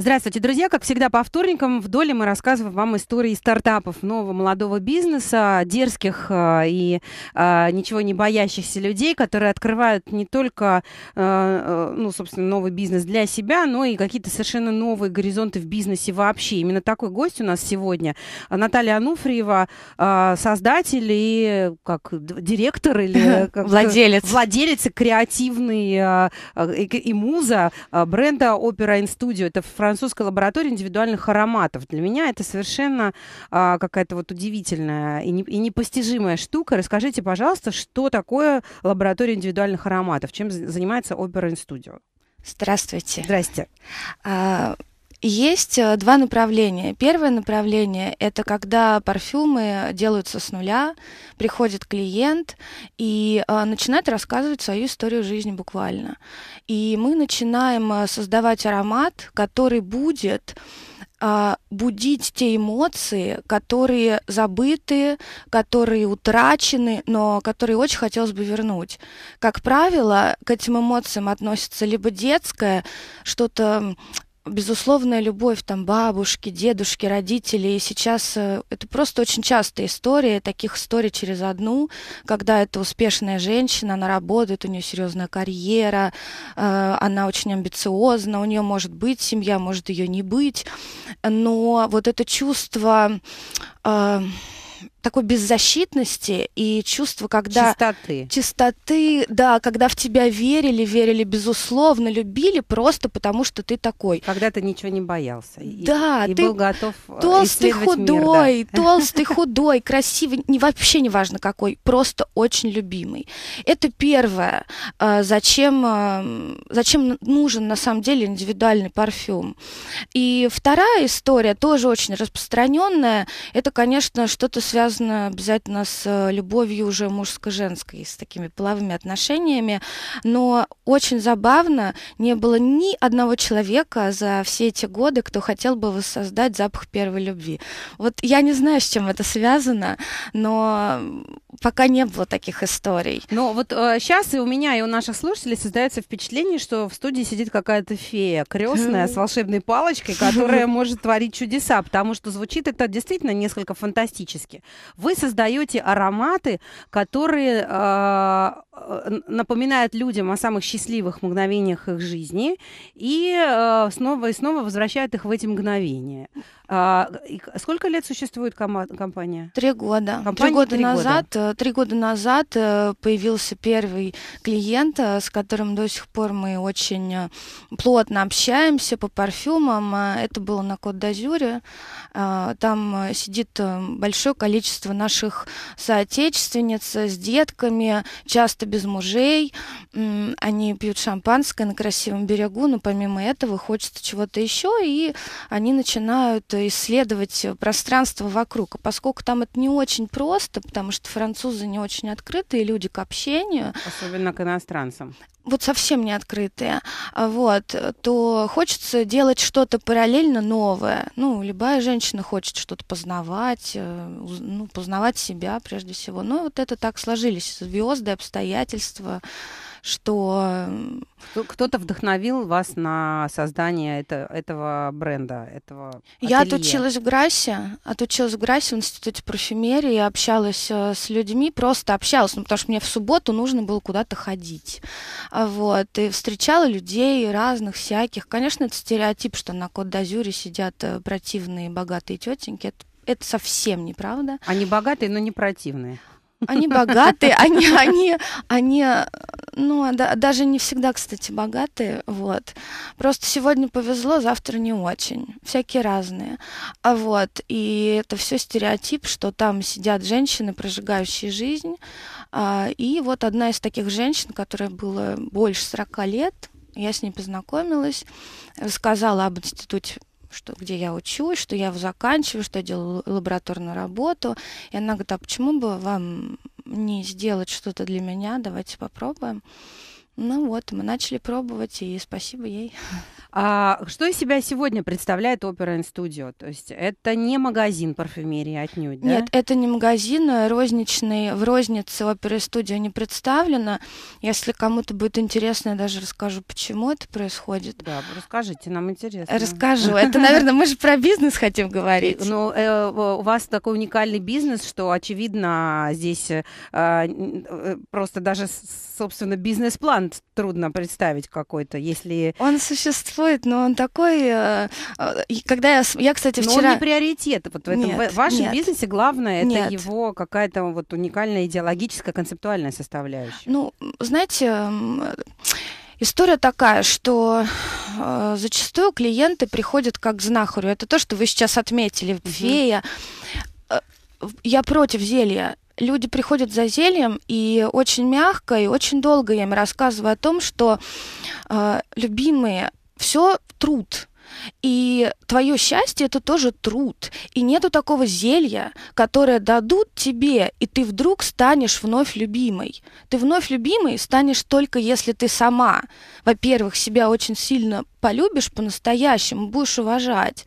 Здравствуйте, друзья. Как всегда, по вторникам в доле мы рассказываем вам истории стартапов, нового молодого бизнеса, дерзких э, и а, ничего не боящихся людей, которые открывают не только, а, ну, собственно, новый бизнес для себя, но и какие-то совершенно новые горизонты в бизнесе вообще. Именно такой гость у нас сегодня Наталья Ануфриева, а, создатель и как директор или как, владелец. владелец креативный и, и муза бренда Opera in Studio. Это французский французской лаборатории индивидуальных ароматов. Для меня это совершенно а, какая-то вот удивительная и, не, и непостижимая штука. Расскажите, пожалуйста, что такое лаборатория индивидуальных ароматов, чем занимается Opera Studio? Здравствуйте. Здрасте. А, есть э, два направления. Первое направление – это когда парфюмы делаются с нуля, приходит клиент и э, начинает рассказывать свою историю жизни буквально. И мы начинаем э, создавать аромат, который будет э, будить те эмоции, которые забыты, которые утрачены, но которые очень хотелось бы вернуть. Как правило, к этим эмоциям относится либо детское, что-то безусловная любовь там бабушки, дедушки, родителей. И сейчас э, это просто очень частая история, таких историй через одну, когда это успешная женщина, она работает, у нее серьезная карьера, э, она очень амбициозна, у нее может быть семья, может ее не быть, но вот это чувство э, такой беззащитности и чувство, когда... Чистоты. Чистоты, да, когда в тебя верили, верили безусловно, любили просто потому, что ты такой. Когда ты ничего не боялся. И, да. И, ты был готов э, толстый, худой, мир, да. толстый, худой, красивый, не, вообще не важно какой, просто очень любимый. Это первое. Э, зачем, э, зачем нужен на самом деле индивидуальный парфюм? И вторая история, тоже очень распространенная, это, конечно, что-то связано связано обязательно с э, любовью уже мужско-женской, с такими половыми отношениями. Но очень забавно, не было ни одного человека за все эти годы, кто хотел бы воссоздать запах первой любви. Вот я не знаю, с чем это связано, но пока не было таких историй. Но вот э, сейчас и у меня, и у наших слушателей создается впечатление, что в студии сидит какая-то фея крестная с волшебной палочкой, которая может творить чудеса, потому что звучит это действительно несколько фантастически. Вы создаете ароматы, которые э, э напоминают людям о самых счастливых мгновениях их жизни и э, снова и снова возвращают их в эти мгновения. А, сколько лет существует кома- компания? Три года. Компания? Три года три назад, года. три года назад э, э, появился первый клиент, э, с которым до сих пор мы очень плотно общаемся по парфюмам. Это было на Кот d'Azur. Там сидит большое количество наших соотечественниц с детками, часто без мужей. Они пьют шампанское на красивом берегу, но помимо этого хочется чего-то еще, и они начинают исследовать э, пространство вокруг. А поскольку там это не очень просто, потому что французы не очень открытые люди к общению. Особенно к иностранцам вот совсем не открытые, а, вот, то хочется делать что-то параллельно новое. Ну, любая женщина хочет что-то познавать, э, ну, познавать себя прежде всего. Но ну, вот это так сложились звезды, обстоятельства что... Кто-то вдохновил вас на создание это, этого бренда, этого ателье. Я отучилась в Грассе, отучилась в Грассе в институте парфюмерии, общалась э, с людьми, просто общалась, ну, потому что мне в субботу нужно было куда-то ходить. А вот, и встречала людей разных, всяких. Конечно, это стереотип, что на Кот d'Азюре сидят э, противные богатые тетеньки, это это совсем неправда. Они богатые, но не противные. Они богатые, они, они, они, ну, да, даже не всегда, кстати, богатые, вот. Просто сегодня повезло, завтра не очень. Всякие разные. А вот, и это все стереотип, что там сидят женщины, прожигающие жизнь. А, и вот одна из таких женщин, которая была больше 40 лет, я с ней познакомилась, сказала об институте что, где я учусь, что я его заканчиваю, что я делаю лабораторную работу. И она говорит, а почему бы вам не сделать что-то для меня, давайте попробуем. Ну вот, мы начали пробовать, и спасибо ей. А, что из себя сегодня представляет опера и студио? То есть это не магазин парфюмерии отнюдь, да? Нет, это не магазин, э, розничный, в рознице опера и студио не представлено. Если кому-то будет интересно, я даже расскажу, почему это происходит. Да, расскажите, нам интересно. Расскажу. Это, наверное, мы же про бизнес хотим говорить. Ну, э, у вас такой уникальный бизнес, что, очевидно, здесь э, просто даже, собственно, бизнес-план трудно представить какой-то, если... Он существует существует, но он такой... Э, э, когда я, я, кстати, вчера... Но он не приоритет. Вот в, этом, нет, в вашем нет, бизнесе главное нет. это его какая-то вот уникальная идеологическая, концептуальная составляющая. Ну, знаете... История такая, что э, зачастую клиенты приходят как к знахарю. Это то, что вы сейчас отметили. Mm-hmm. Фея. Э, я против зелья люди приходят за зельем и очень мягко и очень долго я им рассказываю о том, что э, любимые все труд. И твое счастье это тоже труд. И нету такого зелья, которое дадут тебе, и ты вдруг станешь вновь любимой. Ты вновь любимой станешь только если ты сама, во-первых, себя очень сильно полюбишь по-настоящему, будешь уважать.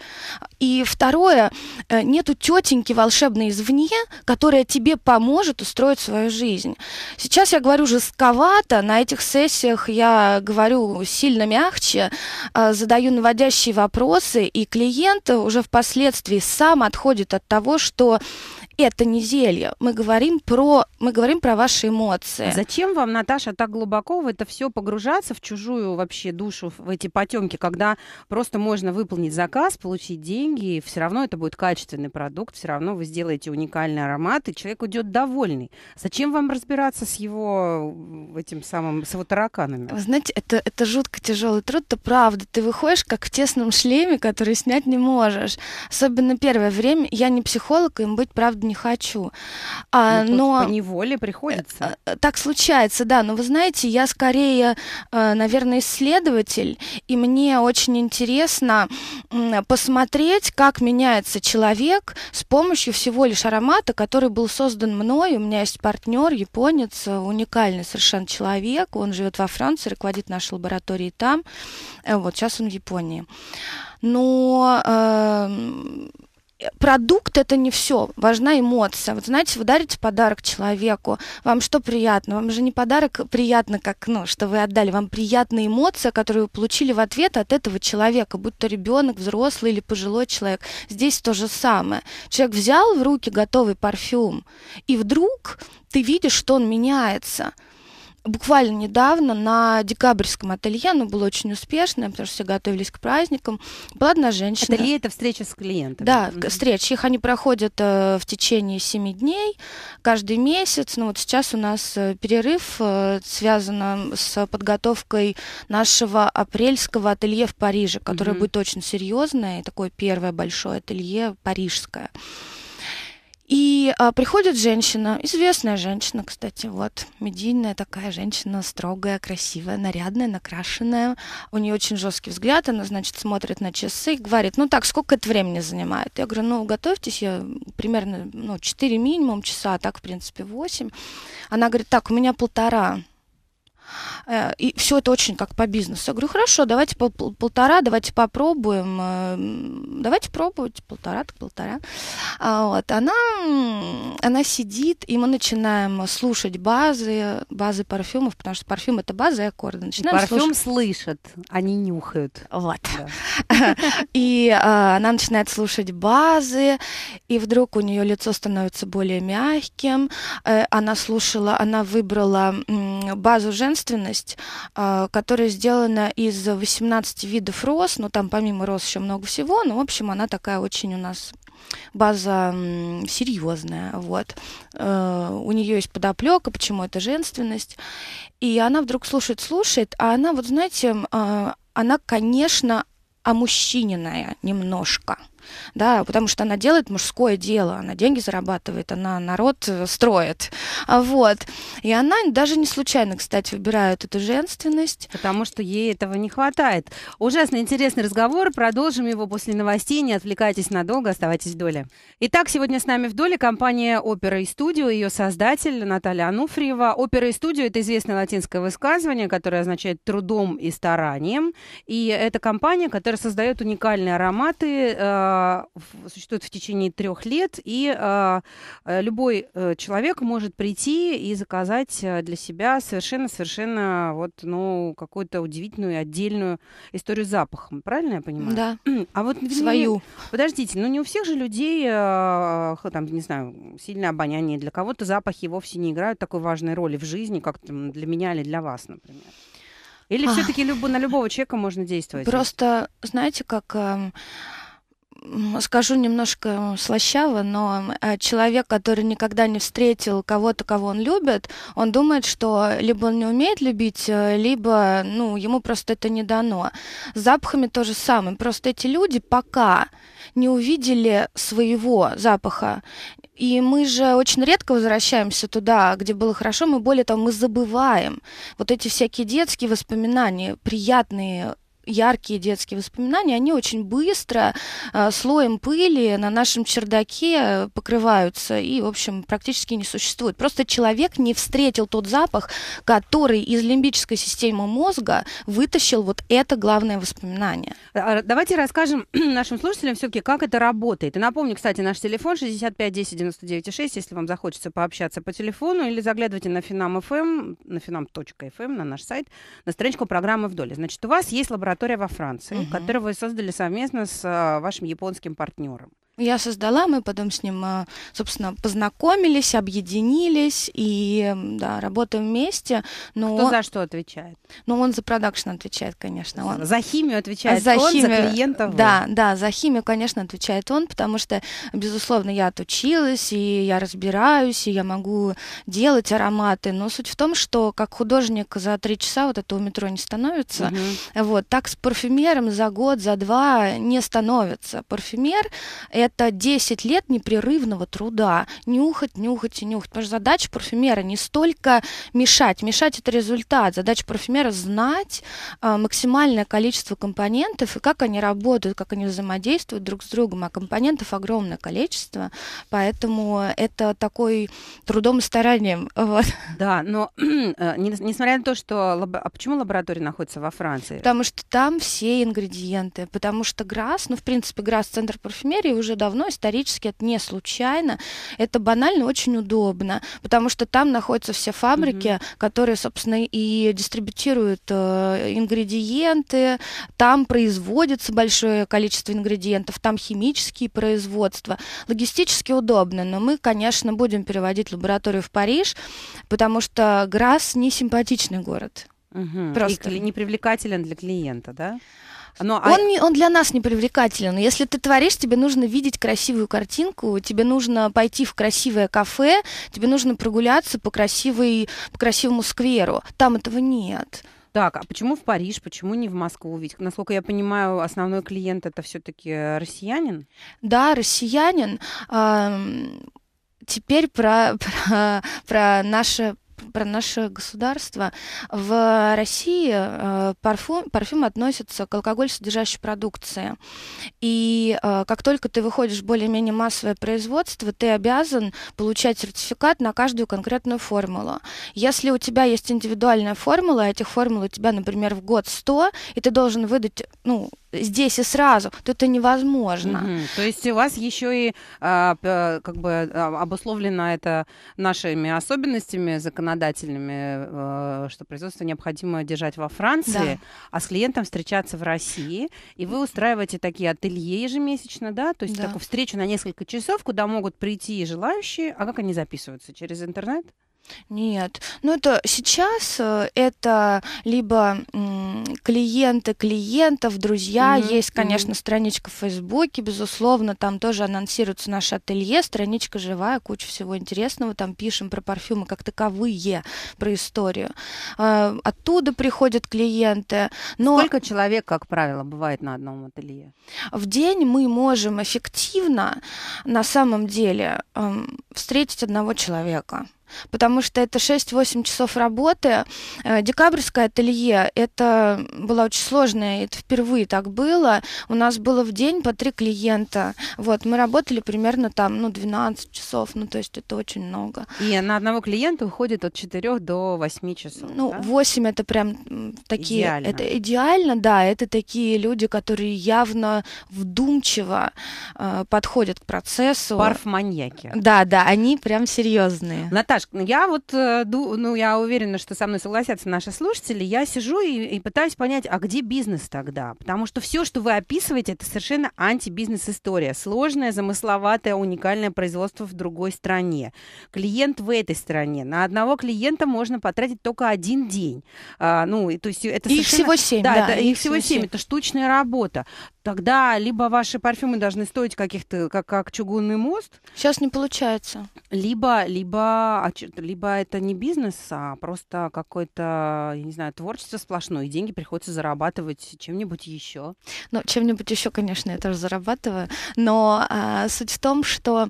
И второе, э, нету тетеньки волшебной извне, которая тебе поможет устроить свою жизнь. Сейчас я говорю жестковато, на этих сессиях я говорю сильно мягче, э, задаю наводящие вопросы вопросы, и клиент уже впоследствии сам отходит от того, что это не зелье. Мы говорим про, мы говорим про ваши эмоции. Зачем вам, Наташа, так глубоко в это все погружаться, в чужую вообще душу, в эти потемки, когда просто можно выполнить заказ, получить деньги, и все равно это будет качественный продукт, все равно вы сделаете уникальный аромат, и человек уйдет довольный. Зачем вам разбираться с его этим самым, с его тараканами? Вы знаете, это, это жутко тяжелый труд, это правда. Ты выходишь как в тесном шлеме, который снять не можешь. Особенно первое время. Я не психолог, им быть, правда, чтобы не хочу. А, ну, но по неволе приходится. Э, э, так случается, да. Но вы знаете, я скорее, э, наверное, исследователь, и мне очень интересно посмотреть, как меняется человек с помощью всего лишь аромата, который был создан мной. У меня есть партнер, японец, уникальный совершенно человек. Он живет во Франции, руководит нашей лабораторией там. Вот сейчас он в Японии. Но э, продукт это не все, важна эмоция. Вот знаете, вы дарите подарок человеку, вам что приятно? Вам же не подарок приятно, как, ну, что вы отдали, вам приятная эмоция, которую вы получили в ответ от этого человека, будь то ребенок, взрослый или пожилой человек. Здесь то же самое. Человек взял в руки готовый парфюм, и вдруг ты видишь, что он меняется – буквально недавно на декабрьском ателье, оно было очень успешное, потому что все готовились к праздникам, была одна женщина. Ателье – это встреча с клиентами? Да, mm-hmm. встречи. Их они проходят э, в течение семи дней, каждый месяц. Ну вот сейчас у нас э, перерыв э, связан с подготовкой нашего апрельского ателье в Париже, которое mm-hmm. будет очень серьезное, такое первое большое ателье парижское. И а, приходит женщина, известная женщина, кстати, вот, медийная такая женщина, строгая, красивая, нарядная, накрашенная. У нее очень жесткий взгляд, она, значит, смотрит на часы и говорит, ну так, сколько это времени занимает? Я говорю, ну, готовьтесь, я примерно, ну, 4 минимум часа, а так, в принципе, 8. Она говорит, так, у меня полтора Э, и все это очень как по бизнесу. Я говорю, хорошо, давайте пол полтора, давайте попробуем. Э, давайте пробовать, полтора так полтора. А вот. Она, она сидит, и мы начинаем слушать базы, базы парфюмов, потому что парфюм это база и аккорды. Начинаем и парфюм слушать. слышат, они нюхают. Вот. Да. И а, она начинает слушать базы, и вдруг у нее лицо становится более мягким. Э, она слушала, она выбрала базу женщин, женственность, а, которая сделана из 18 видов роз, но ну, там помимо роз еще много всего, но в общем она такая очень у нас база серьезная, вот. Э, у нее есть подоплека, почему это женственность. И она вдруг слушает, слушает, а она, вот знаете, а, она, конечно, омужчиненная немножко – да, потому что она делает мужское дело, она деньги зарабатывает, она народ э, строит, а вот. И она даже не случайно, кстати, выбирает эту женственность. Потому что ей этого не хватает. Ужасно интересный разговор, продолжим его после новостей, не отвлекайтесь надолго, оставайтесь в доле. Итак, сегодня с нами в доле компания «Опера и студио», ее создатель Наталья Ануфриева. «Опера и студио» — это известное латинское высказывание, которое означает «трудом и старанием». И это компания, которая создает уникальные ароматы, э, а, существует в течение трех лет, и а, э, любой э, человек может прийти и заказать э, для себя совершенно-совершенно вот, ну, какую-то удивительную отдельную историю с запахом. Правильно я понимаю? Да. А вот свою. Подождите, ну не у всех же людей, а, там, не знаю, сильное обоняние. Для кого-то запахи вовсе не играют такой важной роли в жизни, как для меня или для вас, например. Или а. все-таки любо, на любого человека можно действовать? Просто, знаете, как... Э, скажу немножко слащаво, но э, человек, который никогда не встретил кого-то, кого он любит, он думает, что либо он не умеет любить, э, либо ну, ему просто это не дано. С запахами то же самое. Просто эти люди пока не увидели своего запаха, и мы же очень редко возвращаемся туда, где было хорошо, мы более того, мы забываем вот эти всякие детские воспоминания, приятные яркие детские воспоминания, они очень быстро э, слоем пыли на нашем чердаке э, покрываются и, в общем, практически не существуют. Просто человек не встретил тот запах, который из лимбической системы мозга вытащил вот это главное воспоминание. Э, а давайте расскажем нашим слушателям все-таки, как это работает. И напомню, кстати, наш телефон 65 10 99 6, если вам захочется пообщаться по телефону, или заглядывайте на Финам.фм, эм, на финам.фм, эм, на наш сайт, на страничку программы «Вдоль». Значит, у вас есть лаборатория лаборатория во Франции, угу. которую вы создали совместно с а, вашим японским партнером. Я создала, мы потом с ним, э, собственно, познакомились, объединились и, да, работаем вместе. Но Кто он... за что отвечает? Ну, он за продакшн отвечает, конечно. Он... За химию отвечает за он, химию... за клиентов Да, да, за химию, конечно, отвечает он, потому что, безусловно, я отучилась, и я разбираюсь, и я могу делать ароматы, но суть в том, что как художник за три часа вот это у метро не становится, угу. вот, так с парфюмером за год, за два не становится. Парфюмер — это 10 лет непрерывного труда. Нюхать, нюхать и нюхать. Потому что задача парфюмера не столько мешать. Мешать – это результат. Задача парфюмера – знать э, максимальное количество компонентов и как они работают, как они взаимодействуют друг с другом. А компонентов огромное количество, поэтому это такой трудом и старанием. Вот. Да, но э, несмотря на то, что... Лаб... А почему лаборатория находится во Франции? Потому что там все ингредиенты. Потому что ГРАС, ну, в принципе, ГРАС – центр парфюмерии уже уже давно, исторически это не случайно. Это банально очень удобно, потому что там находятся все фабрики, mm-hmm. которые, собственно, и дистрибьютируют э, ингредиенты, там производится большое количество ингредиентов, там химические производства. Логистически удобно, но мы, конечно, будем переводить лабораторию в Париж, потому что Грас не симпатичный город. Угу. Просто. И не привлекателен для клиента, да? Но, ну, а он, а... не, он для нас не привлекателен. Если ты творишь, тебе нужно видеть красивую картинку, тебе нужно пойти в красивое кафе, тебе нужно прогуляться по, красивой, по красивому скверу. Там этого нет. Так, а почему в Париж, почему не в Москву? Ведь, насколько я понимаю, основной клиент это все-таки э, россиянин? Да, россиянин. Теперь про, про, про наше про наше государство. В России э, парфюм, парфюм относится к алкоголь содержащей продукции. И э, как только ты выходишь в более-менее массовое производство, ты обязан получать сертификат на каждую конкретную формулу. Если у тебя есть индивидуальная формула, а этих формул у тебя, например, в год 100, и ты должен выдать, ну, здесь и сразу, то это невозможно. Угу. То есть у вас еще и а, как бы а, обусловлено это нашими особенностями законодательными, э, что производство необходимо держать во Франции, да. а с клиентом встречаться в России, и вы устраиваете такие ателье ежемесячно, да, то есть да. такую встречу на несколько часов, куда могут прийти желающие, а как они записываются через интернет? Нет. Ну, это сейчас э, это либо клиенты клиентов, друзья. Mm-hmm. Есть, конечно, mm-hmm. страничка в Фейсбуке, безусловно, там тоже анонсируется наше ателье, страничка живая, куча всего интересного. Там пишем про парфюмы как таковые, про историю. А, оттуда приходят клиенты. Но... Сколько человек, как правило, бывает на одном ателье? В день мы можем эффективно, на самом деле, эм, встретить одного человека потому что это 6-8 часов работы. Э, декабрьское ателье, это было очень сложно, это впервые так было. У нас было в день по три клиента. Вот, мы работали примерно там, ну, 12 часов, ну, то есть это очень много. И на одного клиента уходит от 4 до 8 часов, Ну, да? 8 это прям такие... Идеально. Это идеально, да, это такие люди, которые явно вдумчиво э, подходят к процессу. Парф-маньяки. Да, да, они прям серьезные. Наташа, Саш, я вот, э, ну, я уверена, что со мной согласятся наши слушатели. Я сижу и, и пытаюсь понять, а где бизнес тогда? Потому что все, что вы описываете, это совершенно антибизнес-история. Сложное, замысловатое, уникальное производство в другой стране. Клиент в этой стране. На одного клиента можно потратить только один день. А, ну, то есть это совершенно... их всего семь. Да, да, да их, их всего семь. Это штучная работа. Тогда либо ваши парфюмы должны стоить каких-то, как, как чугунный мост. Сейчас не получается. Либо, либо, а либо это не бизнес, а просто какое-то, я не знаю, творчество сплошное. И деньги приходится зарабатывать чем-нибудь еще. Ну, чем-нибудь еще, конечно, я тоже зарабатываю. Но а, суть в том, что,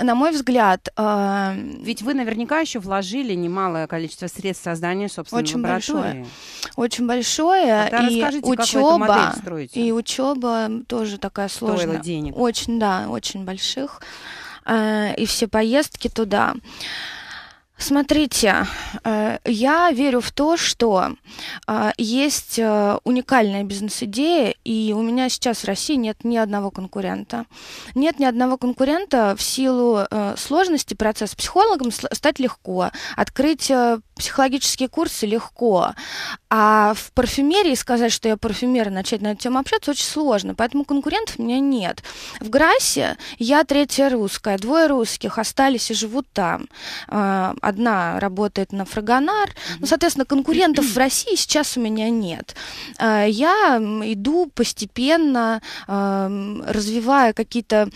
на мой взгляд... А... Ведь вы наверняка еще вложили немалое количество средств создания собственной Очень лаборатории. большое. Очень большое. Тогда и расскажите, учеба, как вы эту модель строите. И учеба была тоже такая сложная. Стоило денег. Очень, да, очень больших. Э, и все поездки туда. Смотрите, э, я верю в то, что э, есть э, уникальная бизнес-идея, и у меня сейчас в России нет ни одного конкурента. Нет ни одного конкурента в силу сложности процесса. Психологом стать легко, открыть психологические курсы легко, а в парфюмерии сказать, что я парфюмер, и начать на эту тему общаться очень сложно, поэтому конкурентов у меня нет. В Грассе я третья русская, двое русских остались и живут там одна работает на Фрагонар. mm Ну, соответственно, конкурентов в России сейчас у меня нет. Э, я иду постепенно, э, развивая какие-то,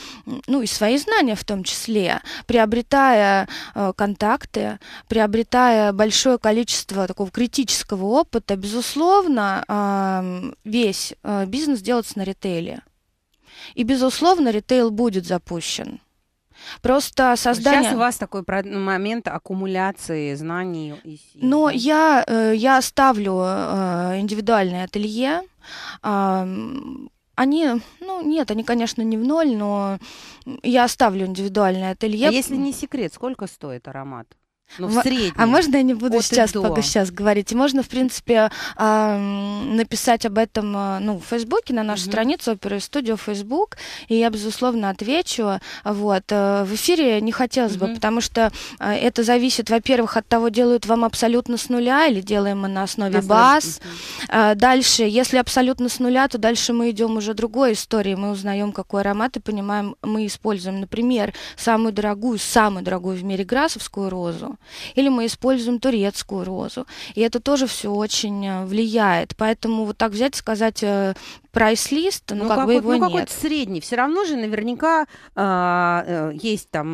ну, и свои знания в том числе, приобретая э, контакты, приобретая большое количество такого критического опыта. Безусловно, весь бизнес делается на ритейле. И, безусловно, ритейл будет запущен. Просто ну, создание... Сейчас у вас такой ну, момент аккумуляции знаний и Но ну, я, э, я ставлю э, индивидуальное ателье. А, они, ну, нет, они, конечно, не в ноль, но я оставлю индивидуальное ателье. А если не секрет, сколько стоит аромат? Ну, в а среднем. А можно я не буду сейчас, пока сейчас говорить? можно, в принципе, написать об этом а, ну, в Фейсбуке, на нашу угу. страницу оперы студию Фейсбук, и я, безусловно, отвечу. Вот. Э, в эфире не хотелось угу. бы, потому что а, это зависит, во-первых, от того, делают вам абсолютно с нуля или делаем мы на основе на баз. Угу. Дальше, если абсолютно с нуля, то дальше мы идем уже другой истории. Мы узнаем, какой аромат, и понимаем, мы используем, например, самую дорогую, самую дорогую в мире грасовскую розу или мы используем турецкую розу. И это тоже все очень э, влияет. Поэтому вот так взять и сказать э, прайс-лист, ну, ну как, как бы его ну, нет. какой-то средний. Все равно же наверняка а, э, есть там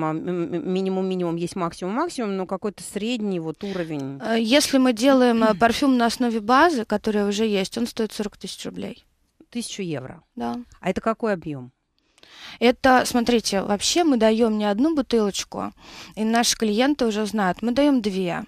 минимум-минимум, есть максимум-максимум, но какой-то средний вот уровень. Э, если мы делаем парфюм на основе базы, которая уже есть, он стоит 40 тысяч рублей. Тысячу евро? Да. А это какой объем? Это, смотрите, вообще мы даем не одну бутылочку, и наши клиенты уже знают, мы даем две.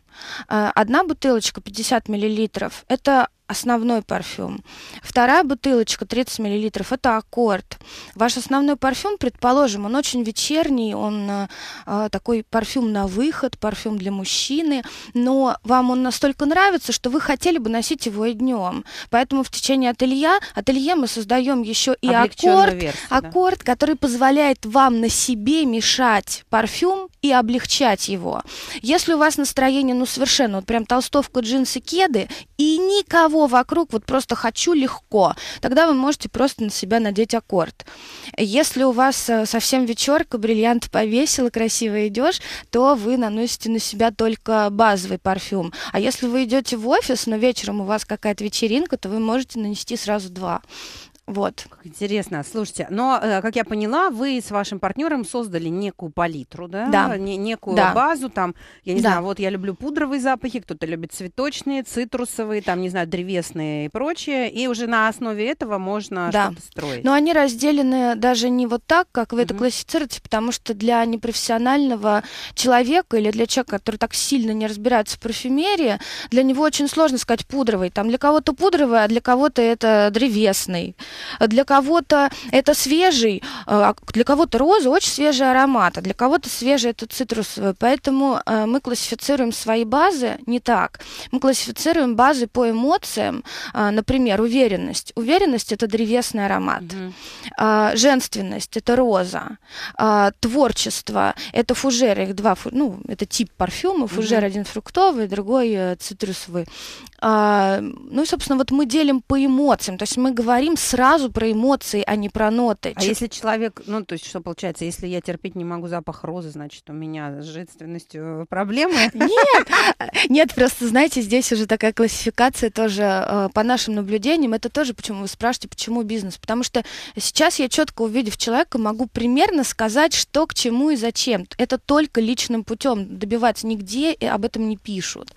Э, одна бутылочка 50 миллилитров – это основной парфюм. Вторая бутылочка 30 миллилитров это аккорд. Ваш основной парфюм, предположим, он очень вечерний, он э, э, такой парфюм на выход, парфюм для мужчины, но вам он настолько нравится, что вы хотели бы носить его и днем. Поэтому в течение ателье, ателье мы создаем еще и аккорд, версию, аккорд, да? который позволяет вам на себе мешать парфюм и облегчать его. Если у вас настроение ну, совершенно, вот прям толстовку, джинсы, кеды, и никого вокруг, вот просто хочу легко, тогда вы можете просто на себя надеть аккорд. Если у вас э, совсем вечерка, бриллиант повесила, красиво идешь, то вы наносите на себя только базовый парфюм. А если вы идете в офис, но вечером у вас какая-то вечеринка, то вы можете нанести сразу два. Вот. Как интересно. Слушайте, но, э, как я поняла, вы с вашим партнером создали некую палитру, да? Да. Не, некую да. базу там, я не да. знаю, вот я люблю пудровые запахи, кто-то любит цветочные, цитрусовые, там, не знаю, древесные и прочее. И уже на основе этого можно да. что-то строить. Но они разделены даже не вот так, как вы угу. это классифицируете, потому что для непрофессионального человека или для человека, который так сильно не разбирается в парфюмерии, для него очень сложно сказать пудровый. Там для кого-то пудровый, а для кого-то это древесный. Для кого-то это свежий, э, а для кого-то роза очень свежий аромат, а для кого-то свежий это цитрусовый. Поэтому э, мы классифицируем свои базы не так. Мы классифицируем базы по эмоциям. Э, например, уверенность. Уверенность это древесный аромат. mm Женственность это роза. А, творчество это фужеры. Их два, ну, это тип парфюмов, Фужер mm один фруктовый, другой цитрусовый. Ну и, собственно, вот мы делим по эмоциям. То есть мы говорим сразу сразу про эмоции, а не про ноты. А Ч... если человек, ну, то есть, что получается, если я терпеть не могу запах розы, значит, у меня с жидкостью э, проблемы? Нет, э, нет, просто, знаете, здесь уже такая классификация тоже э, по нашим наблюдениям. Это тоже, почему вы спрашиваете, почему бизнес? Потому что сейчас я четко увидев человека, могу примерно сказать, что к чему и зачем. Это только личным путем добиваться нигде, и об этом не пишут.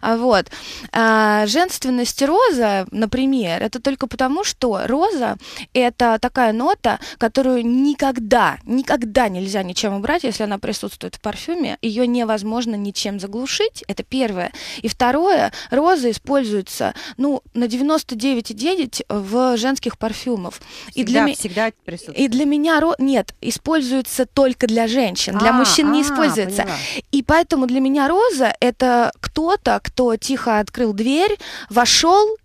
А вот. А женственность роза, например, это только потому, что роза фраза — это такая нота, которую никогда, никогда нельзя ничем убрать, если она присутствует в парфюме. Ее невозможно ничем заглушить, это первое. И второе, розы используются, ну, на 99,9 в женских парфюмах. Всегда, и для всегда присутствует. И для меня... ро, Нет, используется только для женщин, для а, мужчин а, не используется. Поняла. И поэтому для меня роза — это кто-то, кто тихо открыл дверь, вошел,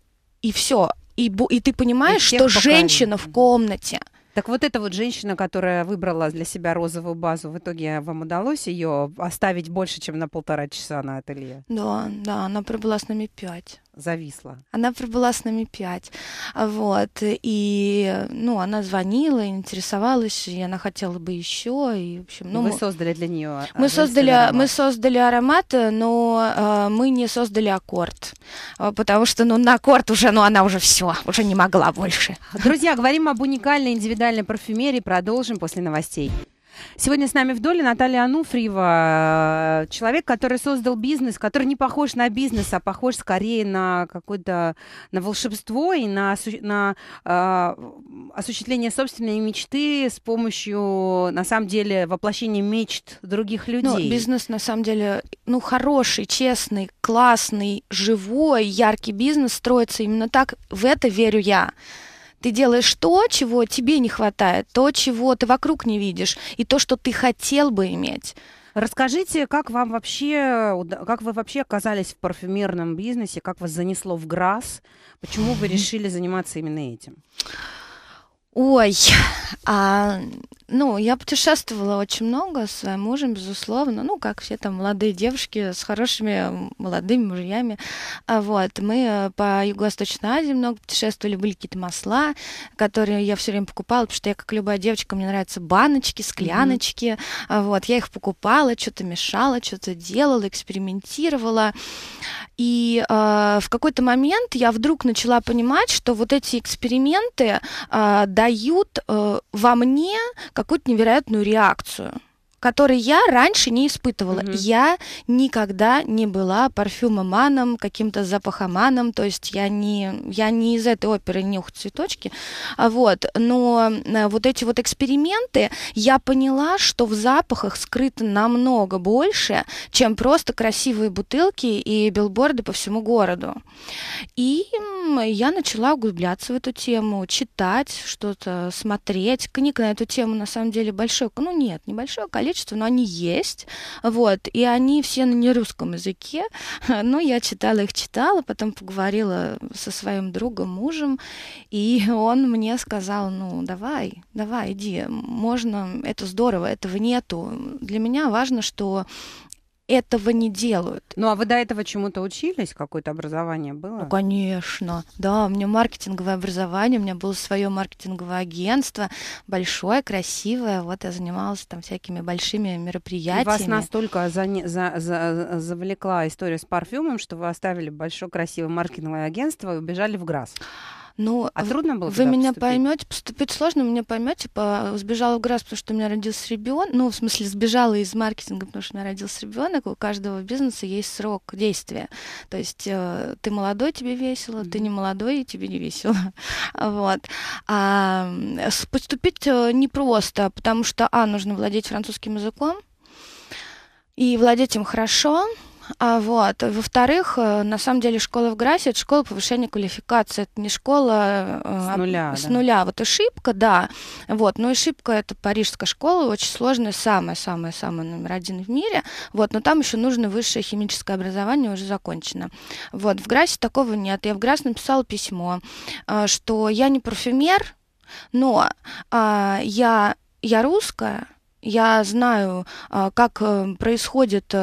и все и, и ты понимаешь, и что поколения. женщина в комнате. Так вот эта вот женщина, которая выбрала для себя розовую базу, в итоге вам удалось ее оставить больше, чем на полтора часа на ателье? Да, да, она пробыла с нами пять зависла. Она пробыла с нами пять, вот, и, ну, она звонила, интересовалась, и она хотела бы еще, и, в общем, ну... Вы мы... создали для нее э, мы создали, аромат. мы создали аромат, но э, мы не создали аккорд, э, потому что, ну, на аккорд уже, ну, она уже все, уже не могла больше. Друзья, говорим об уникальной индивидуальной парфюмерии, продолжим после новостей. Сегодня с нами в доле Наталья Ануфриева, э, человек, который создал бизнес, который не похож на бизнес, а похож скорее на какое-то на волшебство и на, на э, осуществление собственной мечты с помощью, на самом деле, воплощения мечт других ну, людей. Ну, бизнес, на самом деле, ну, хороший, честный, классный, живой, яркий бизнес строится именно так. В это верю я. Ты делаешь то, чего тебе не хватает, то, чего ты вокруг не видишь, и то, что ты хотел бы иметь. Расскажите, как вам вообще, как вы вообще оказались в парфюмерном бизнесе, как вас занесло в ГРАС, почему вы решили заниматься именно этим? Ой, а, ну, я путешествовала очень много с своим мужем, безусловно. Ну, как все там молодые девушки с хорошими молодыми мужьями. А вот. Мы э, по Юго-Восточной Азии много путешествовали. Были какие-то масла, которые я все время покупала, потому что я, как любая девочка, мне нравятся баночки, скляночки. Mm-hmm. Вот. Я их покупала, что-то мешала, что-то делала, экспериментировала. И э, в какой-то момент я вдруг начала понимать, что вот эти эксперименты э, дают э, во мне какую-то невероятную реакцию который я раньше не испытывала. Mm-hmm. Я никогда не была парфюмоманом, каким-то запахоманом, то есть я не, я не из этой оперы нюх цветочки, а вот, но э, вот эти вот эксперименты, я поняла, что в запахах скрыто намного больше, чем просто красивые бутылки и билборды по всему городу. И я начала углубляться в эту тему, читать что-то, смотреть, книг на эту тему на самом деле большой, ну нет, небольшое количество, а количество, но они есть, вот, и они все на нерусском языке, но я читала их, читала, потом поговорила со своим другом, мужем, и он мне сказал, ну, давай, давай, иди, можно, это здорово, этого нету. Для меня важно, что этого не делают. Ну а вы до этого чему-то учились? Какое-то образование было? Ну, конечно. Да, у меня маркетинговое образование, у меня было свое маркетинговое агентство, большое, красивое. Вот я занималась там всякими большими мероприятиями. И вас настолько за, за, за, завлекла история с парфюмом, что вы оставили большое красивое маркетинговое агентство и убежали в ГРАС. Ну, а трудно было Вы меня поступить? поймете, поступить сложно, вы меня поймете, по... сбежала в ГРАС, потому что у меня родился ребенок, ну, в смысле, сбежала из маркетинга, потому что у меня родился ребенок, у каждого бизнеса есть срок действия. То есть э, ты молодой, тебе весело, mm-hmm. ты не молодой, и тебе не весело. вот. А, поступить э, непросто, потому что, а, нужно владеть французским языком, и владеть им хорошо, а, вот. Во-вторых, э, на самом деле школа в ГРАСе – это школа повышения квалификации, это не школа э, с а, нуля. С нуля. Вот и шибка, да. Вот. но ошибка это парижская школа, очень сложная, самая-самая-самая номер один в мире. Вот. Но там еще нужно высшее химическое образование, уже закончено. Вот. В ГРАСе такого нет. Я в ГРАС написала письмо, э, что я не парфюмер, но а, я, я русская, я знаю, а, как происходит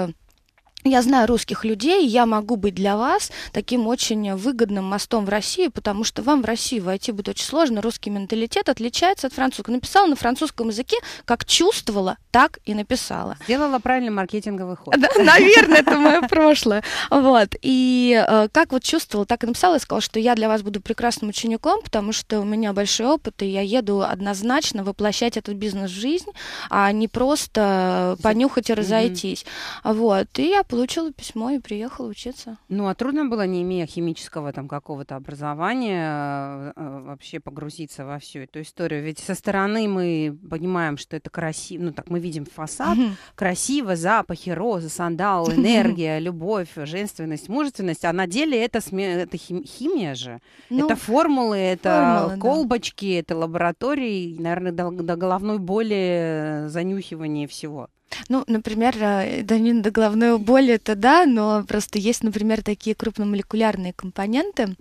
я знаю русских людей, я могу быть для вас таким очень выгодным мостом в России, потому что вам в России войти будет очень сложно. Русский менталитет отличается от французского. Написала на французском языке, как чувствовала, так и написала. Сделала правильный маркетинговый ход. Да, наверное, это мое прошлое. Вот. И э, как вот чувствовала, так и написала. и сказала, что я для вас буду прекрасным учеником, потому что у меня большой опыт, и я еду однозначно воплощать этот бизнес в жизнь, а не просто понюхать и разойтись. Mm-hmm. Вот. И я Получила письмо и приехала учиться. Ну, а трудно было, не имея химического там какого-то образования, э, э, вообще погрузиться во всю эту историю? Ведь со стороны мы понимаем, что это красиво, ну, так мы видим фасад, красиво, запахи, розы, сандал, энергия, любовь, женственность, мужественность, а на деле это, сме... это хим... химия же. Ну, это формулы, это формулы, колбочки, да. это лаборатории, наверное, до головной боли э, занюхивание всего. Ну, например, э, данин до головной боли это да, но просто есть, например, такие крупномолекулярные компоненты,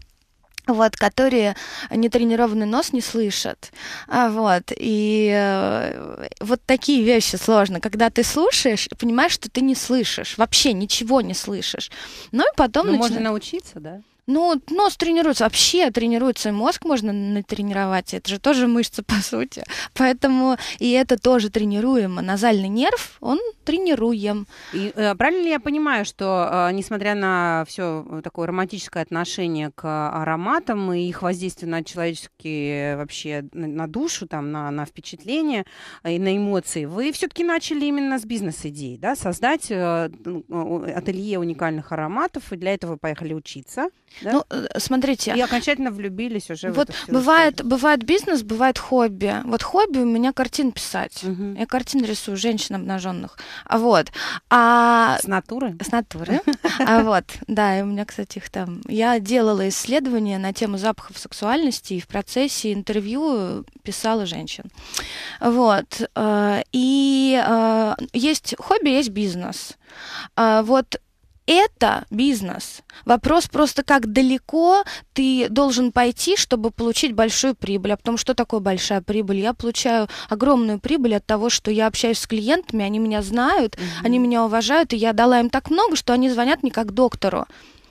вот, которые нетренированный нос не слышит, А, вот, и э, вот такие вещи сложно, когда ты слушаешь понимаешь, что ты не слышишь, вообще ничего не слышишь. Ну и потом... Ну, начина... можно научиться, да? Ну, нос тренируется, вообще тренируется и мозг можно натренировать, это же тоже мышца, по сути. Поэтому и это тоже тренируемо. Назальный нерв, он тренируем. И, э, правильно ли я понимаю, что, э, несмотря на все такое романтическое отношение к ароматам и их воздействие на человеческие э, вообще, на душу, там, на, на впечатление и на эмоции, вы все-таки начали именно с бизнес-идей, да, создать ателье уникальных ароматов, и для этого поехали учиться. Да? Ну, э, смотрите. И окончательно влюбились уже. Вот в бывает, историю. бывает бизнес, бывает хобби. Вот хобби у меня картин писать. Угу. Я картин рисую женщин обнаженных. А вот. А... С натуры? С натуры. А вот, да, и у меня, кстати, их там. Я делала исследования на тему запахов сексуальности и в процессе интервью писала женщин. Вот. Э, и э, есть хобби, есть бизнес. А вот это бизнес. Вопрос просто, как далеко ты должен пойти, чтобы получить большую прибыль. А потом, что такое большая прибыль? Я получаю огромную прибыль от того, что я общаюсь с клиентами, они меня знают, mm-hmm. они меня уважают, и я дала им так много, что они звонят мне как доктору.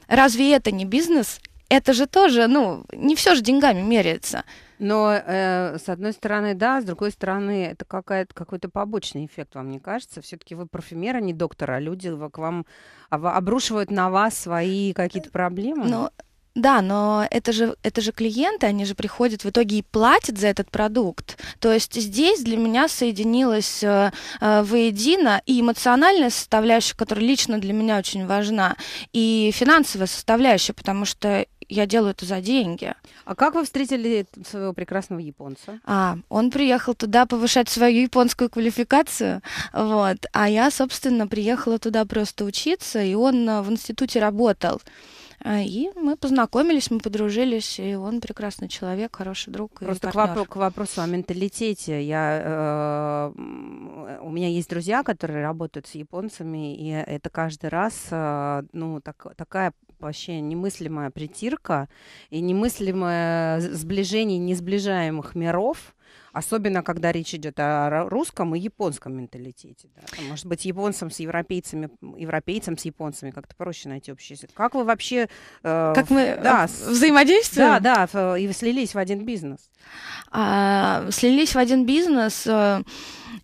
Разве это не бизнес? Это же тоже, ну, не все же деньгами меряется. Но, э, с одной стороны, да, с другой стороны, это какая-то, какой-то побочный эффект, вам не кажется? Все-таки вы парфюмер, а не доктор, а люди к вам обрушивают на вас свои какие-то проблемы? Ну, да, но это же, это же клиенты, они же приходят в итоге и платят за этот продукт. То есть здесь для меня соединилась э, э воедино и эмоциональная составляющая, которая лично для меня очень важна, и финансовая составляющая, потому что я делаю это за деньги. А как вы встретили своего прекрасного японца? А, он приехал туда повышать свою японскую квалификацию, вот, а я, собственно, приехала туда просто учиться, и он э, в институте работал. Э, и мы познакомились, мы подружились, и он прекрасный человек, хороший друг. Просто и партнер. к, воп- к вопросу о менталитете. Я, э, у меня есть друзья, которые работают с японцами, и это каждый раз э, ну, так, такая вообще немыслимая притирка и немыслимое сближение несближаемых миров, особенно когда речь идет о русском и японском менталитете. Да? может быть, японцам с европейцами, европейцам с японцами как-то проще найти общий язык. Как вы вообще... Э, как мы да, а, взаимодействуем? Да, да, и слились в один бизнес. А, слились в один бизнес... Э,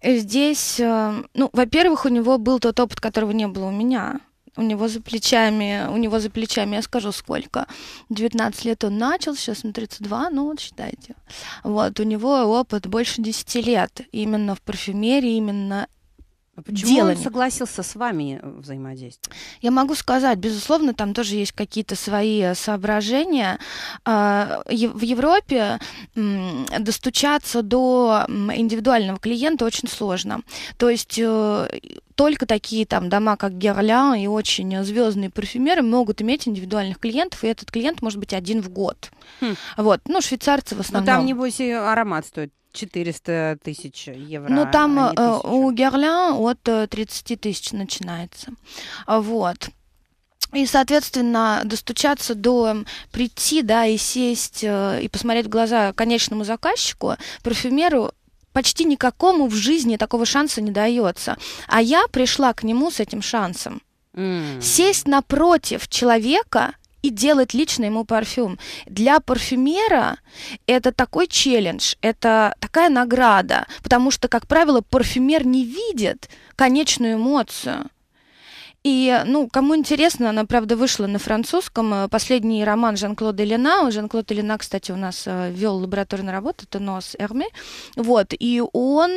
здесь, э, ну, во-первых, у него был тот опыт, которого не было у меня у него за плечами, у него за плечами, я скажу сколько, 19 лет он начал, сейчас ему 32, ну вот считайте. Вот, у него опыт больше 10 лет именно в парфюмерии, именно а почему делами. он согласился с вами э, взаимодействовать? Я могу сказать, безусловно, там тоже есть какие-то свои э, соображения. А, в Европе достучаться до индивидуального клиента очень сложно. То есть э, только такие там дома, как Герлян и очень звездные парфюмеры могут иметь индивидуальных клиентов, и этот клиент может быть один в год. Хм. Вот, ну, швейцарцы в основном. Но там, небось, и аромат стоит 400 тысяч евро. Ну, там а э, у Герлен от 30 э, тысяч начинается. А, вот. И, соответственно, достучаться до эм, прийти, да, и сесть, э, и посмотреть в глаза конечному заказчику, парфюмеру почти никакому в жизни такого шанса не дается. А я пришла к нему с этим шансом. Mm. Сесть напротив человека, и делать лично ему парфюм. Для парфюмера это такой челлендж, это такая награда, потому что, как правило, парфюмер не видит конечную эмоцию. И, ну, кому интересно, она, правда, вышла на французском. Э, последний роман Жан-Клода Элина. Жан-Клод Элина, кстати, у нас э, вел лабораторную работу, это «Нос Эрме». Вот, и он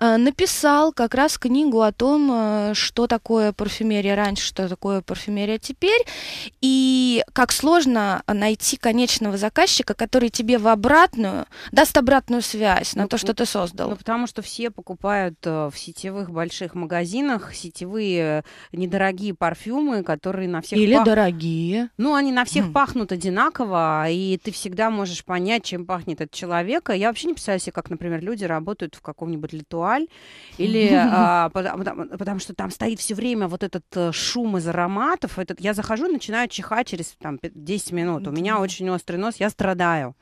э, написал как раз книгу о том, что такое парфюмерия раньше, что такое парфюмерия теперь, и как сложно найти конечного заказчика, который тебе в обратную, даст обратную связь на ну, то, что ну, ты создал. Ну, потому что все покупают в сетевых больших магазинах сетевые недорогие парфюмы, которые на всех Или пах... дорогие. Ну, они на всех mm. пахнут одинаково, и ты всегда можешь понять, чем пахнет от человека. Я вообще не представляю себе, как, например, люди работают в каком-нибудь Литуаль, или а, потому, что там стоит все время вот этот э, шум из ароматов. Я захожу, начинаю чихать через там, 10 минут. У меня очень острый нос, я страдаю.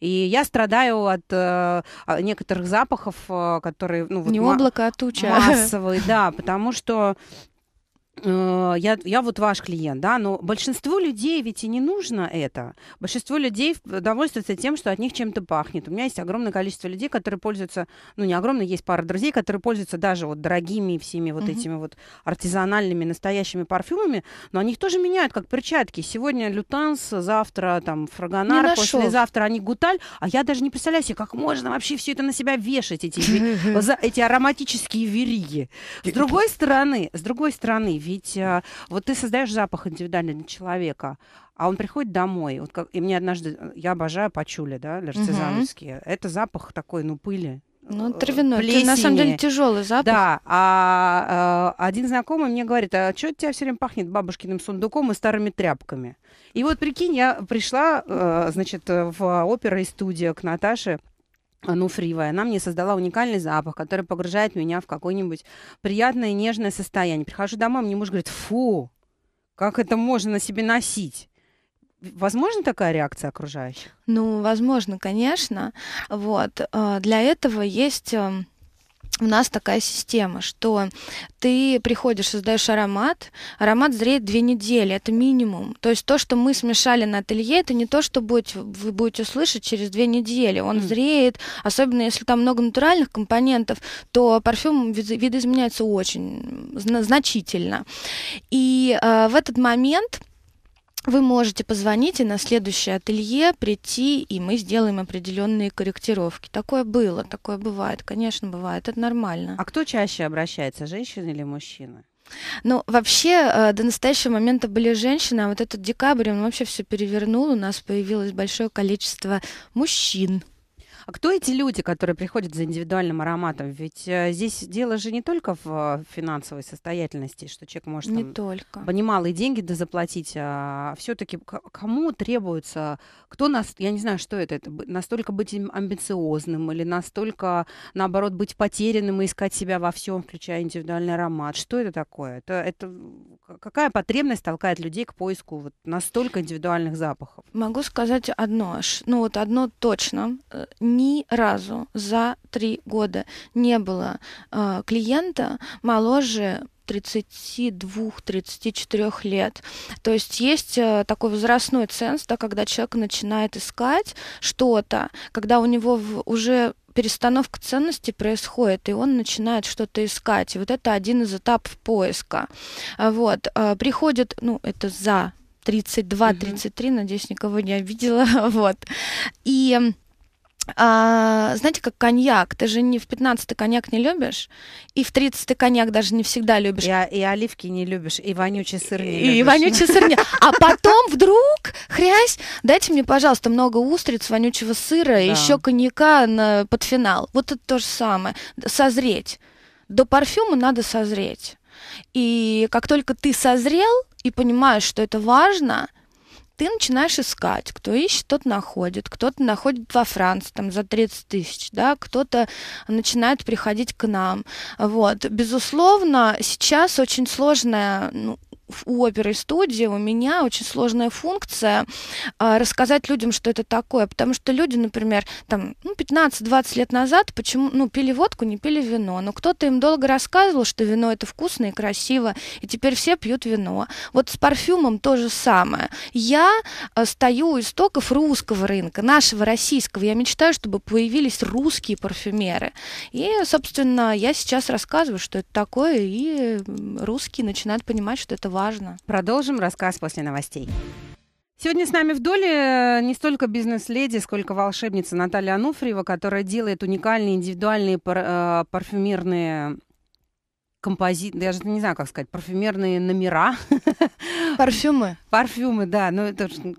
И я страдаю от э, а, некоторых запахов, э, которые... Ну, не облако, а туча. Массовые, да, потому что Э, я, я вот ваш клиент, да, но большинству людей ведь и не нужно это. Большинство людей довольствуются тем, что от них чем-то пахнет. У меня есть огромное количество людей, которые пользуются, ну не огромное, есть пара друзей, которые пользуются даже вот дорогими всеми вот угу. Uh этими вот артизанальными настоящими парфюмами, но они их тоже меняют, как перчатки. Сегодня лютанс, завтра там фрагонар, послезавтра они гуталь, а я даже не представляю себе, как можно вообще все это на себя вешать, эти, эти ароматические вериги. С другой стороны, с другой стороны, ведь э, вот ты создаешь запах индивидуальный для человека, а он приходит домой. Вот как, и мне однажды, э, я обожаю пачули, да, нарцизановские. Угу. Это запах такой, ну, пыли. Ну, э, травяной. Плесени. Это, на самом деле тяжелый запах. Да. А, а один знакомый мне говорит, а что у тебя все время пахнет бабушкиным сундуком и старыми тряпками? И вот, прикинь, я пришла, значит, в опера и студия к Наташе ануфриевая, она мне создала уникальный запах, который погружает меня в какое-нибудь приятное нежное состояние. Прихожу домой, мне муж говорит, фу, как это можно на себе носить? Возможно такая реакция окружающих? Ну, возможно, конечно. Вот. А, для этого есть эм, у нас такая система, что ты приходишь, создаешь аромат, аромат зреет две недели, это минимум. То есть то, что мы смешали на ателье, это не то, что будет, вы будете слышать через две недели. Он mm. зреет, особенно если там много натуральных компонентов, то парфюм видоизменяется очень значительно. И э, в этот момент вы можете позвонить и на следующее ателье прийти, и мы сделаем определенные корректировки. Такое было, такое бывает, конечно, бывает, это нормально. А кто чаще обращается, женщины или мужчины? Ну, вообще, э, до настоящего момента были женщины, а вот этот декабрь, он вообще все перевернул. У нас появилось большое количество мужчин, а кто эти люди, которые приходят за индивидуальным ароматом? Ведь э, здесь дело же не только в э, финансовой состоятельности, что человек может не там, только. по немалые деньги дозаплатить, а, а все-таки кому требуется, кто нас, я не знаю, что это, это настолько быть амбициозным или настолько, наоборот, быть потерянным и искать себя во всем, включая индивидуальный аромат. Что это такое? Это, это какая потребность толкает людей к поиску вот настолько индивидуальных запахов? Могу сказать одно, ну вот одно точно, э, ни разу за три года не было э, клиента моложе 32-34 лет. То есть есть э, такой возрастной ценз, да, когда человек начинает искать что-то, когда у него уже перестановка ценностей происходит, и он начинает что-то искать. И вот это один из этапов поиска. А вот. Э, приходит, ну, это за 32-33, угу. надеюсь, никого не обидела. Вот. И а, знаете, как коньяк. Ты же не в 15-й коньяк не любишь, и в 30-й коньяк даже не всегда любишь. И, и оливки не любишь, и вонючий сыр не и, любишь. И вонючий сыр не. А потом вдруг, хрясь, дайте мне, пожалуйста, много устриц, вонючего сыра, да. еще коньяка на, под финал. Вот это то же самое. Созреть. До парфюма надо созреть. И как только ты созрел и понимаешь, что это важно – ты начинаешь искать. Кто ищет, тот находит. Кто-то находит во Франции там, за 30 тысяч, да, кто-то начинает приходить к нам. Вот. Безусловно, сейчас очень сложная ну, у оперы студии у меня очень сложная функция а, рассказать людям, что это такое, потому что люди, например, там, ну, 15-20 лет назад, почему, ну, пили водку, не пили вино, но кто-то им долго рассказывал, что вино это вкусно и красиво, и теперь все пьют вино. Вот с парфюмом то же самое. Я а, стою у истоков русского рынка, нашего российского. Я мечтаю, чтобы появились русские парфюмеры. И, собственно, я сейчас рассказываю, что это такое, и русские начинают понимать, что это важно. Продолжим рассказ после новостей. Сегодня с нами в доле э, не столько бизнес-леди, сколько волшебница Наталья Ануфриева, которая делает уникальные индивидуальные пар- э, парфюмерные композит, даже не знаю, как сказать, парфюмерные номера. Парфюмы. Парфюмы, да, но это ну,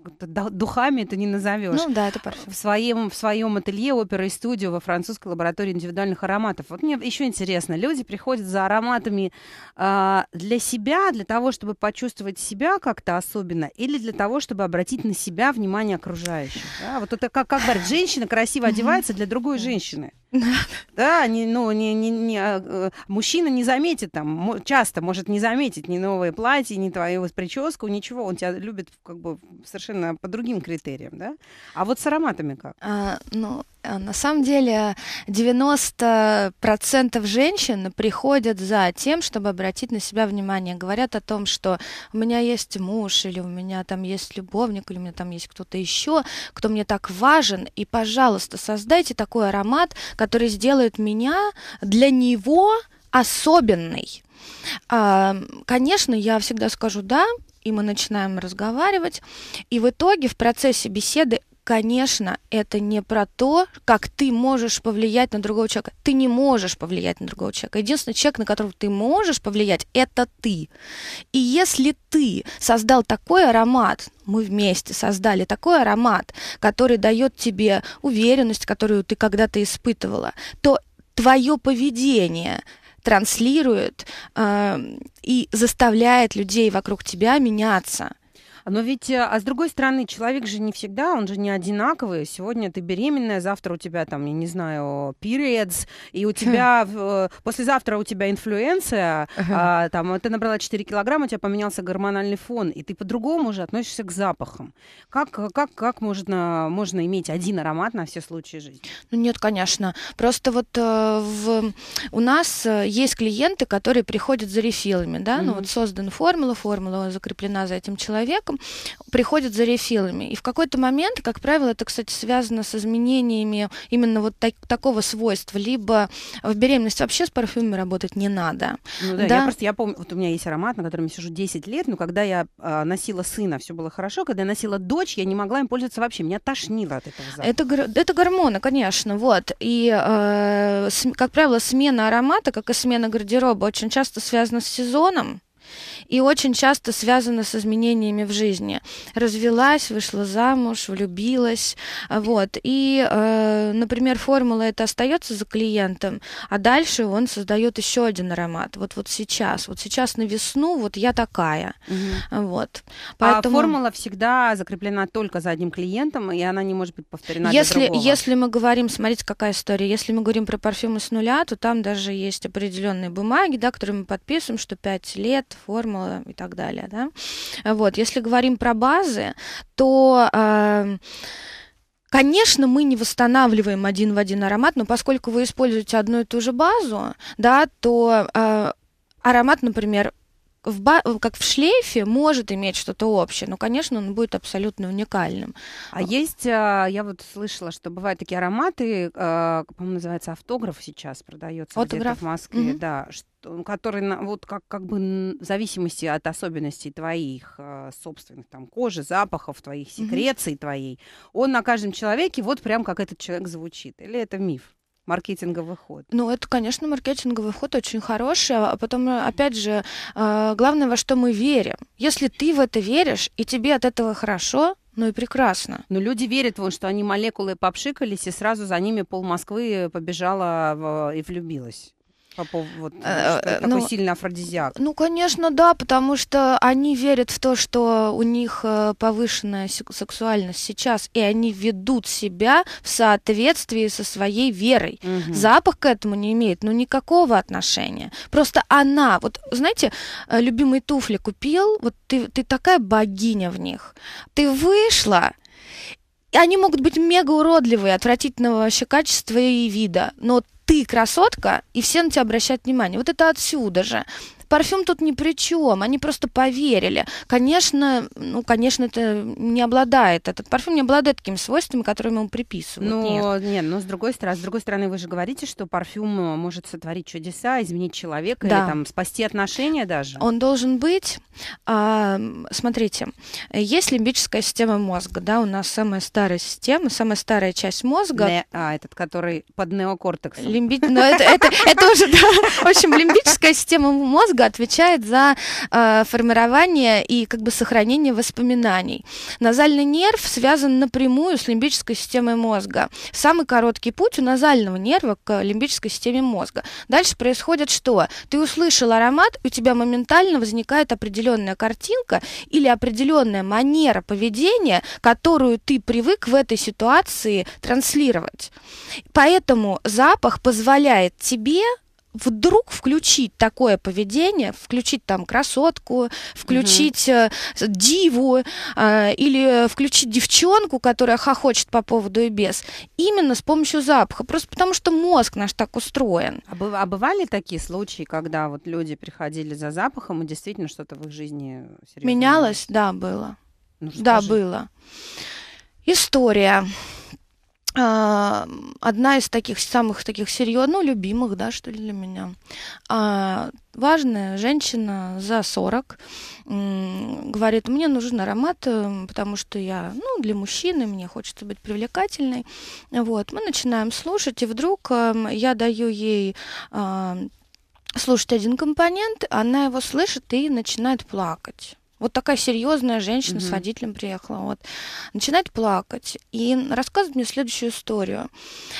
духами это не назовешь. Ну да, это парфюм. В своем, в своем ателье опера и студио во французской лаборатории индивидуальных ароматов. Вот мне еще интересно, люди приходят за ароматами э, для себя, для того, чтобы почувствовать себя как-то особенно, или для того, чтобы обратить на себя внимание окружающих. Да? Вот это как, как говорят, женщина красиво одевается для другой женщины. Да, не, ну, не, не, не, а, э, мужчина не заметит там, часто может не заметить ни новое платье, ни твою прическу, ничего. Он тебя любит как бы совершенно по другим критериям, да? А вот с ароматами как? А, ну, а, на самом деле 90% женщин приходят за тем, чтобы обратить на себя внимание. Говорят о том, что у меня есть муж, или у меня там есть любовник, или у меня там есть кто-то еще, кто мне так важен. И, пожалуйста, создайте такой аромат, который который сделает меня для него особенной. А, конечно, я всегда скажу «да», и мы начинаем разговаривать. И в итоге в процессе беседы конечно, это не про то, как ты можешь повлиять на другого человека. Ты не можешь повлиять на другого человека. Единственный человек, на которого ты можешь повлиять, это ты. И если ты создал такой аромат, мы вместе создали такой аромат, который дает тебе уверенность, которую ты когда-то испытывала, то твое поведение транслирует э, и заставляет людей вокруг тебя меняться – но ведь, э, а с другой стороны, человек же не всегда, он же не одинаковый. Сегодня ты беременная, завтра у тебя там, я не знаю, periods, и у тебя, хм. э, послезавтра у тебя инфлюенция, а, там, ты набрала 4 килограмма, у тебя поменялся гормональный фон, и ты по-другому уже относишься к запахам. Как, как, как можно, можно иметь один аромат на все случаи жизни? Ну нет, конечно. Просто вот э, в, у нас есть клиенты, которые приходят за рефилами, да, mm-hmm. ну вот создана формула, формула закреплена за этим человеком, приходят за рефилами. И в какой-то момент, как правило, это, кстати, связано с изменениями именно вот так, такого свойства. Либо в беременность вообще с парфюмами работать не надо. Ну, да, да, я просто, я помню, вот у меня есть аромат, на котором я сижу 10 лет, но когда я э, носила сына, все было хорошо, когда я носила дочь, я не могла им пользоваться вообще, меня тошнило от этого запаха. Это, это гормоны, конечно, вот. И, э, с, как правило, смена аромата, как и смена гардероба, очень часто связана с сезоном и очень часто связано с изменениями в жизни. Развелась, вышла замуж, влюбилась, вот. И, э, например, формула это остается за клиентом, а дальше он создает еще один аромат. Вот вот сейчас, вот сейчас на весну, вот я такая, угу. вот. А Поэтому... А формула всегда закреплена только за одним клиентом, и она не может быть повторена если, для другого. Если мы говорим, смотрите, какая история, если мы говорим про парфюмы с нуля, то там даже есть определенные бумаги, да, которые мы подписываем, что 5 лет, форма формулы и так далее. Да? Вот. Если говорим про базы, то... Э, Конечно, мы не восстанавливаем один в один аромат, но поскольку вы используете одну и ту же базу, да, то э, аромат, например, в, как в шлейфе может иметь что-то общее, но, конечно, он будет абсолютно уникальным. А есть, э, я вот слышала, что бывают такие ароматы, э, по-моему, называется автограф сейчас продается где-то в Москве, mm-hmm. да, который вот как, как бы в зависимости от особенностей твоих э, собственных там кожи, запахов, твоих секреций mm-hmm. твоей, он на каждом человеке вот прям как этот человек звучит. Или это миф? маркетинговый ход? Ну, это, конечно, маркетинговый ход очень хороший, а потом, опять же, а, главное, во что мы верим. Если ты в это веришь, и тебе от этого хорошо, ну и прекрасно. Но ну, люди верят, вон, что они молекулы попшикались, и сразу за ними пол Москвы побежала а, и влюбилась по поводу вот, э, э, такой ну, сильный афродизиак? Ну, конечно, да, потому что они верят в то, что у них э, повышенная сексуальность сейчас, и они ведут себя в соответствии со своей верой. Угу. Запах к этому не имеет, ну, никакого отношения. Просто она, вот, знаете, любимые туфли купил, вот ты, ты такая богиня в них. Ты вышла, и они могут быть мега уродливые, отвратительного вообще качества и вида, но ты красотка, и все на тебя обращают внимание. Вот это отсюда же. Парфюм тут ни при чем, они просто поверили. Конечно, ну, конечно, это не обладает, этот парфюм не обладает такими свойствами, которые ему приписывают. Ну, нет. нет, но с другой стороны, с другой стороны, вы же говорите, что парфюм э, может сотворить чудеса, изменить человека да. или там спасти отношения даже. Он должен быть. А, смотрите, есть лимбическая система мозга, да, у нас самая старая система, самая старая часть мозга. Не, а, этот, который под неокортексом. Лимби... Ну, это, это, это уже, да. В общем, лимбическая система мозга мозга отвечает за э, формирование и как бы сохранение воспоминаний. Назальный нерв связан напрямую с лимбической системой мозга. Самый короткий путь у назального нерва к лимбической системе мозга. Дальше происходит что? Ты услышал аромат, у тебя моментально возникает определенная картинка или определенная манера поведения, которую ты привык в этой ситуации транслировать. Поэтому запах позволяет тебе вдруг включить такое поведение, включить там красотку, включить угу. диву э, или включить девчонку, которая хохочет по поводу и без, именно с помощью запаха, просто потому что мозг наш так устроен. А, а бывали такие случаи, когда вот люди приходили за запахом и действительно что-то в их жизни серьезно менялось? Да, было. Ну, да, было. История. А, одна из таких самых таких серьезных, ну, любимых, да, что ли, для меня. А, важная женщина за 40 говорит, мне нужен аромат, э, потому что я, ну, для мужчины, мне хочется быть привлекательной. Вот, мы начинаем слушать, и вдруг эм, я даю ей а, слушать один компонент, она его слышит и начинает плакать. Вот такая серьезная женщина mm-hmm. с водителем приехала. Вот. Начинает плакать и рассказывает мне следующую историю,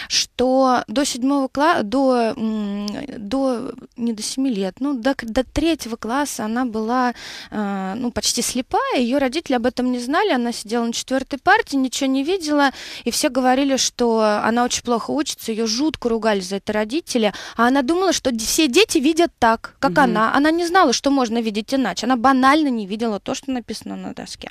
что до седьмого класса, до, до, не до семи лет, ну, до, до третьего класса она была, э, ну, почти слепая, ее родители об этом не знали, она сидела на четвертой партии, ничего не видела, и все говорили, что она очень плохо учится, ее жутко ругали за это родители, а она думала, что все дети видят так, как mm-hmm. она. Она не знала, что можно видеть иначе, она банально не видела видела то, что написано на доске.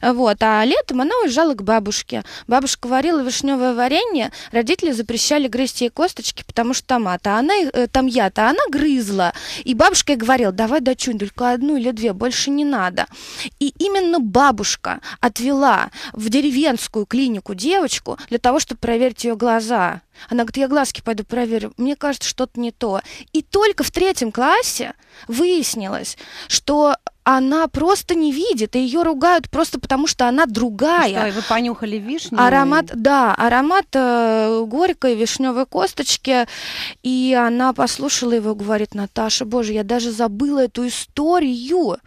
Вот. А летом она уезжала к бабушке. Бабушка варила вишневое варенье, родители запрещали грызть ей косточки, потому что томат, а она, э, там я то а она грызла. И бабушка ей говорила, давай дочунь, только одну или две, больше не надо. И именно бабушка отвела в деревенскую клинику девочку для того, чтобы проверить ее глаза. Она говорит, я глазки пойду проверю, мне кажется, что-то не то. И только в третьем классе выяснилось, что она просто не видит, и ее ругают просто потому, что она другая. Что, вы понюхали вишню? Аромат, да, аромат э, горькой вишневой косточки, и она послушала его, говорит, Наташа, боже, я даже забыла эту историю.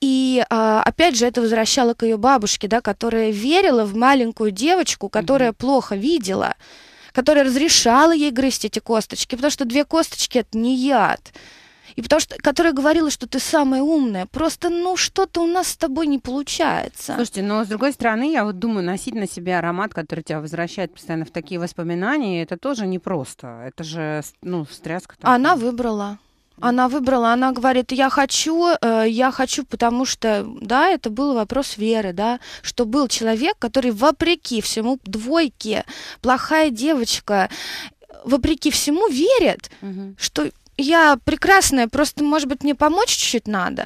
И а, опять же это возвращало к ее бабушке, да, которая верила в маленькую девочку, которая mm-hmm. плохо видела, которая разрешала ей грызть эти косточки, потому что две косточки это не яд и потому что, которая говорила, что ты самая умная. Просто, ну, что-то у нас с тобой не получается. Слушайте, но с другой стороны, я вот думаю, носить на себе аромат, который тебя возвращает постоянно в такие воспоминания, это тоже непросто. Это же, ну, стряска Такая. Она выбрала. Она выбрала, она говорит, я хочу, э, я хочу, потому что, да, это был вопрос веры, да, что был человек, который вопреки всему двойке, плохая девочка, вопреки всему верит, угу. что я прекрасная, просто, может быть, мне помочь чуть-чуть надо.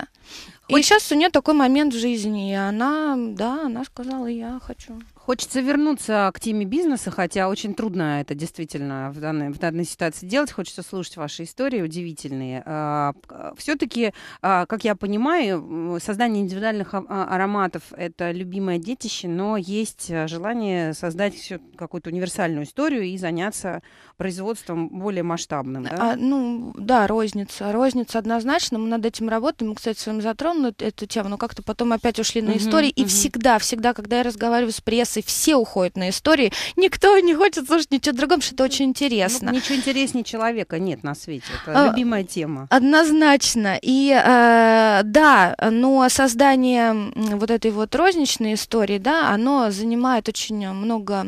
Хоть... И сейчас у нее такой момент в жизни, и она, да, она сказала, я хочу. Хочется вернуться к теме бизнеса, хотя очень трудно это действительно в данной, в данной ситуации делать. Хочется слушать ваши истории удивительные. А, Все-таки, а, как я понимаю, создание индивидуальных а, ароматов – это любимое детище, но есть э, желание создать какую-то универсальную историю и заняться производством более масштабным. Да? А, ну, да, розница. Розница однозначно. Мы над этим работаем. Мы, кстати, с вами затронули эту тему, но как-то потом опять ушли на истории. uh и uh всегда, всегда, когда я разговариваю с прессой, сейчас, и все уходят на истории. Никто не хочет слушать ничего другого, что это очень ну, интересно. Ну, ничего интереснее человека нет на свете. Это а, любимая тема. Однозначно. И э, да, но создание вот этой вот розничной истории, да, оно занимает очень много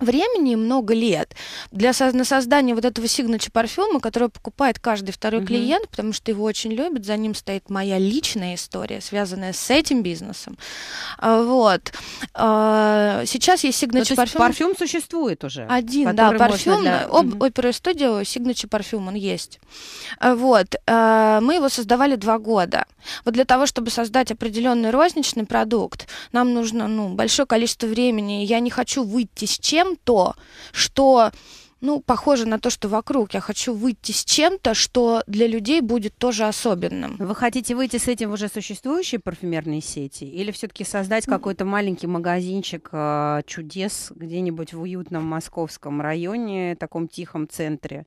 времени, много лет для на создание вот этого сигнача парфюма, который покупает каждый второй mm-hmm. клиент, потому что его очень любят, за ним стоит моя личная история, связанная с этим бизнесом. А, вот. А, сейчас есть ну, сигначи парфюм. Парфюм существует уже. Один, да, парфюм. Для... Об, mm-hmm. Опера студио сигначи парфюм, он есть. А, вот. Мы его создавали два года. Вот для того, чтобы создать определенный розничный продукт, нам нужно ну, большое количество времени. Я не хочу выйти с чем чем то, что ну, похоже на то, что вокруг. Я хочу выйти с чем-то, что для людей будет тоже особенным. Вы хотите выйти с этим в уже существующей парфюмерной сети? Или все-таки создать mm какой-то маленький магазинчик э, чудес где-нибудь в уютном московском районе, таком тихом центре?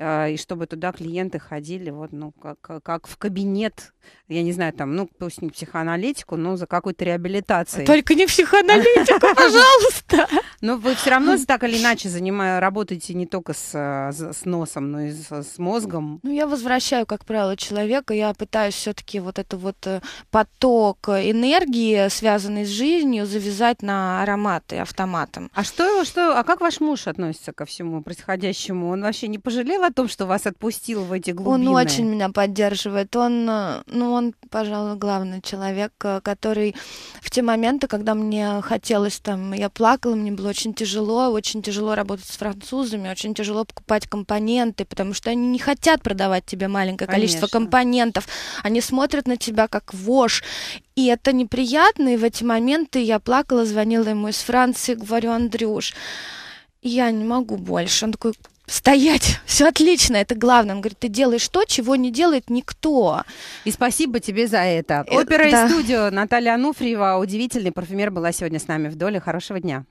А, и чтобы туда клиенты ходили, вот, ну, как, как в кабинет, я не знаю, там, ну, пусть не психоаналитику, но за какой-то реабилитацией. Только не психоаналитику, пожалуйста! Но ну, вы все равно так или иначе занимая, работаете не только с, а, с носом, но и с, мозгом. Ну, я возвращаю, как правило, человека, я пытаюсь все-таки вот это вот э, поток энергии, связанный с жизнью, завязать на ароматы автоматом. А что, что, а как ваш муж относится ко всему происходящему? Он вообще не пожалел о том, что вас отпустил в эти глубины? Он очень меня поддерживает. Он, э, ну, он, пожалуй, главный человек, э, который в те моменты, когда мне хотелось там, я плакала, мне было очень тяжело, очень тяжело работать с французами, очень тяжело покупать компоненты, потому что они не хотят продавать тебе маленькое Конечно. количество компонентов. Они смотрят на тебя как вож. И это неприятно, и в эти моменты я плакала, звонила ему из Франции, говорю, Андрюш, я не могу больше. Он такой, стоять, все отлично, это главное. Он говорит, ты делаешь то, чего не делает никто. И спасибо тебе за это. Э, Опера и студио Наталья Ануфриева, удивительный парфюмер, была сегодня с нами в доле. Хорошего дня.